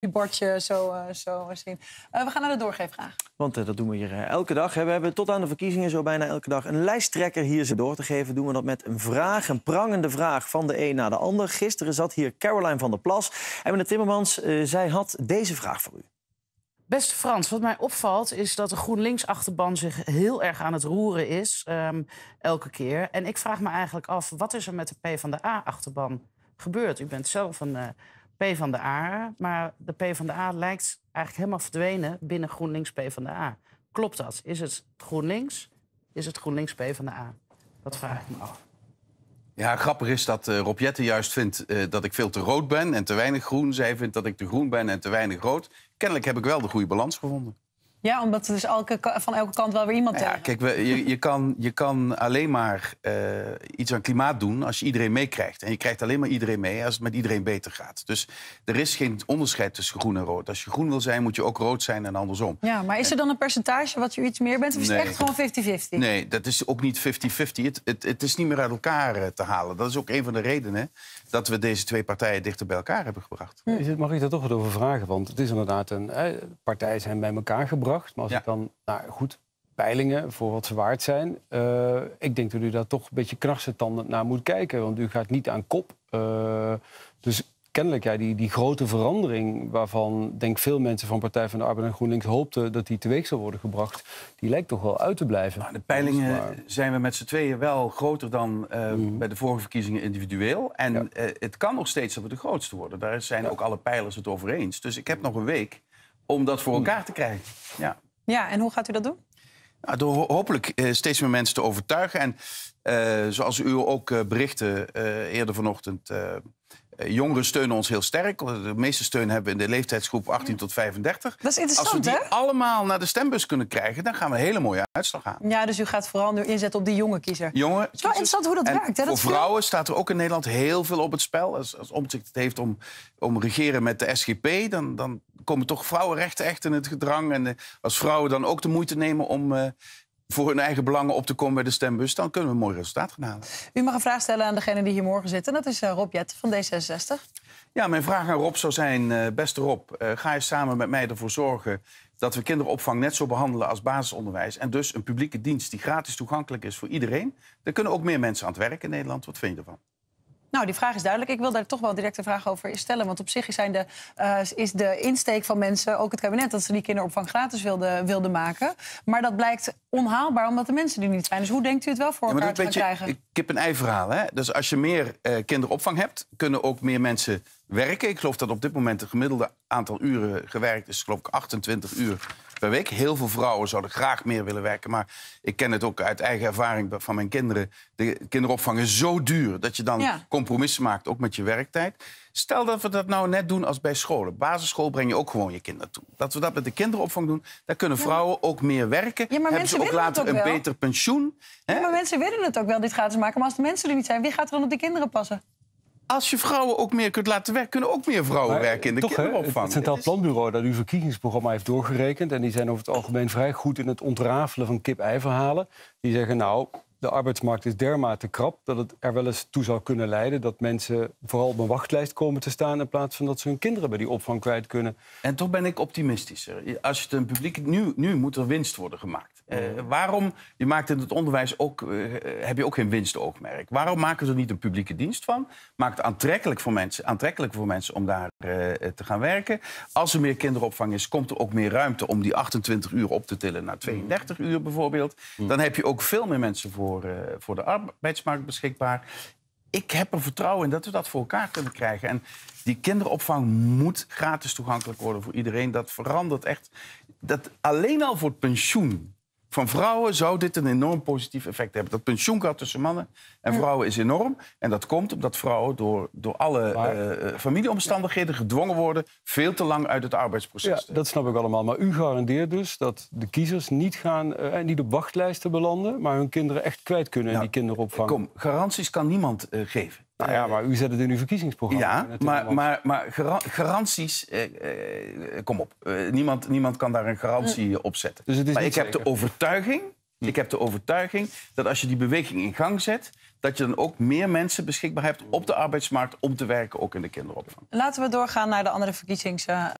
bordje zo, uh, zo zien. Eh, we gaan naar de doorgeefvraag. Want eh, dat doen we hier elke dag. We hebben tot aan de verkiezingen zo bijna elke dag een lijsttrekker hier ze door te geven. Doen we dat met een vraag, een prangende vraag van de een naar de ander. Gisteren zat hier Caroline van der Plas. En meneer Timmermans, zij had deze vraag voor u. Beste Frans, wat mij opvalt is dat de GroenLinks-achterban zich heel erg aan het roeren is, ehm, elke keer. En ik vraag me eigenlijk af, wat is er met de PvdA-achterban gebeurd? U bent zelf een P van de A, maar de P van de A lijkt eigenlijk helemaal verdwenen binnen GroenLinks P van de A. Klopt dat? Is het GroenLinks? Is het GroenLinks P van de A? Dat vraag ik me af. Ja, grappig is dat uh, Rob Jetten juist vindt eh, dat ik veel te rood ben en te weinig groen. Zij vindt dat ik te groen ben en te weinig rood. Kennelijk heb ik wel de goede balans gevonden. Ja, omdat dus elke, van elke kant wel weer iemand... Ja, eh, kijk, je, je, kan, je kan alleen maar eh, iets aan klimaat doen als je iedereen meekrijgt. En je krijgt alleen maar iedereen mee als het met iedereen beter gaat. Dus er is geen onderscheid tussen groen en rood. Als je groen wil zijn, moet je ook rood zijn en andersom. Ja, maar is er dan een percentage wat je iets meer bent? Of is het echt gewoon 50-50? Nee, dat is ook niet 50-50. Het, het, het is niet meer uit elkaar eh, te halen. Dat is ook een van de redenen dat we deze twee partijen dichter bij elkaar hebben gebracht. Mag ik daar toch wat over vragen? Want het is inderdaad een... partijen zijn bij elkaar gebracht maar als ja. ik dan nou, goed peilingen voor wat ze waard zijn. Eh, ik denk dat u daar toch een beetje knarsetandend naar moet kijken. Want u gaat niet aan kop. Eh, dus kennelijk, ja, die, die grote verandering... waarvan denk veel mensen van Partij van de Arbeid en GroenLinks hoopten... dat die teweeg zou worden gebracht, die lijkt toch wel uit te blijven. Nou, de peilingen zijn we met z'n tweeën wel groter dan eh, mhm. bij de vorige verkiezingen individueel. En het kan nog steeds dat we de grootste worden. Daar zijn ook alle peilers het over eens. Dus ik heb nog een week om dat voor elkaar te krijgen. Ja, ja en hoe gaat u dat doen? Nou, door hopelijk eh, steeds meer mensen te overtuigen. En eh, zoals u ook uh, berichtte eerder vanochtend, jongeren steunen ons heel sterk. De meeste steun hebben we in de leeftijdsgroep 18 tot 35. Dat is interessant, hè? Als we die allemaal naar de stembus kunnen krijgen, dan gaan we een hele mooie uitslag aan. Ja, dus u gaat vooral nu inzetten op die jonge kiezer. Jonge het is wel interessant hoe dat werkt. Hè? voor vrouwen staat er ook in Nederland heel veel op het spel. Als, als Omtzigt het heeft om, om regeren met de SGP, dan, dan komen toch vrouwenrechten echt in het gedrang. En eh, als vrouwen dan ook de moeite nemen om eh, voor hun eigen belangen op te komen bij de stembus... dan kunnen we een mooi resultaat gaan halen. U mag een vraag stellen aan degene die hier morgen zit. En dat is eh, Rob Jet van D66. Ja, mijn vraag aan Rob zou zijn... beste Rob, ga je samen met mij ervoor zorgen... dat we kinderopvang net zo behandelen als basisonderwijs... en dus een publieke dienst die gratis toegankelijk is voor iedereen. Dan kunnen ook meer mensen aan het werk in Nederland. Wat vind je ervan? Nou, die vraag is duidelijk. Ik wil daar toch wel direct een vraag over stellen. Want op zich zijn de, eh, is de insteek van mensen, ook het kabinet, dat ze die kinderopvang gratis wilden wilde maken. Maar dat blijkt onhaalbaar omdat de mensen er niet zijn. Dus hoe denkt u het wel voor ja, elkaar te krijgen? Ik heb een ei verhaal. Dus als je meer eh, kinderopvang hebt, kunnen ook meer mensen werken. Ik geloof dat op dit moment het gemiddelde aantal uren gewerkt is, geloof ik, 28 uur per week. Heel veel vrouwen zouden graag meer willen werken. Maar ik ken het ook uit eigen ervaring van mijn kinderen. De kinderopvang is zo duur dat je dan compromissen maakt, ook met je werktijd. Stel dat we dat nou net doen als bij scholen. Basisschool breng je ook gewoon je kinderen toe. Dat we dat met de kinderopvang doen, daar kunnen vrouwen ook meer werken. Ja, Hebben ze ook later een beter pensioen. Ja, maar mensen willen het ook wel, dit gratis maken. Maar als de mensen er niet zijn, wie gaat er dan op de kinderen passen? als je vrouwen ook meer kunt laten werken, kunnen ook meer vrouwen werken in de toch, kinderopvang. het Centraal Planbureau dat uw verkiezingsprogramma heeft doorgerekend... en die zijn over het algemeen vrij goed in het ontrafelen van kip-ei-verhalen. Die zeggen, nou, de arbeidsmarkt is dermate krap dat het er wel eens toe zou kunnen leiden dat mensen vooral op een wachtlijst komen te staan in plaats van dat ze hun kinderen bij die opvang kwijt kunnen. En toch ben ik optimistischer. Als het een publiek nu, nu moet er winst worden gemaakt. Eh, waarom? Je maakt in het onderwijs ook eh, heb je ook geen winstoogmerk. Waarom maken ze er niet een publieke dienst van? Maakt het aantrekkelijk voor mensen, aantrekkelijk voor mensen om daar eh, te gaan werken. Als er meer kinderopvang is, komt er ook meer ruimte om die 28 uur op te tillen naar 32 mm. uur bijvoorbeeld. Mm. Dan heb je ook veel meer mensen voor voor, eh, voor de arbeidsmarkt beschikbaar. Ik heb er vertrouwen in dat we dat voor elkaar kunnen krijgen. En die kinderopvang moet gratis toegankelijk worden voor iedereen. Dat verandert echt. Dat alleen al voor het pensioen van vrouwen zou dit een enorm positief effect hebben. Dat pensioengat tussen mannen en vrouwen is enorm. En dat komt omdat vrouwen door, door alle eh, eh, familieomstandigheden gedwongen worden... veel te lang uit het arbeidsproces. Ja, dat snap ik allemaal. Maar u garandeert dus dat de kiezers niet, gaan, uh, niet op wachtlijsten belanden... maar hun kinderen echt kwijt kunnen en die kinderen opvangen. Kom, garanties kan niemand geven. Nou ja, maar u zet het in uw verkiezingsprogramma. Ja, maar, maar, maar garanties, eh, eh, kom op. Eh, niemand, niemand kan daar een garantie mm. op zetten. Dus het is maar ik heb de overtuiging, hm. ik heb de overtuiging dat als je die beweging in gang zet, dat je dan ook meer mensen beschikbaar hebt op de arbeidsmarkt om te werken, ook in de kinderopvang. Laten we doorgaan naar de andere verkiezings. Eh,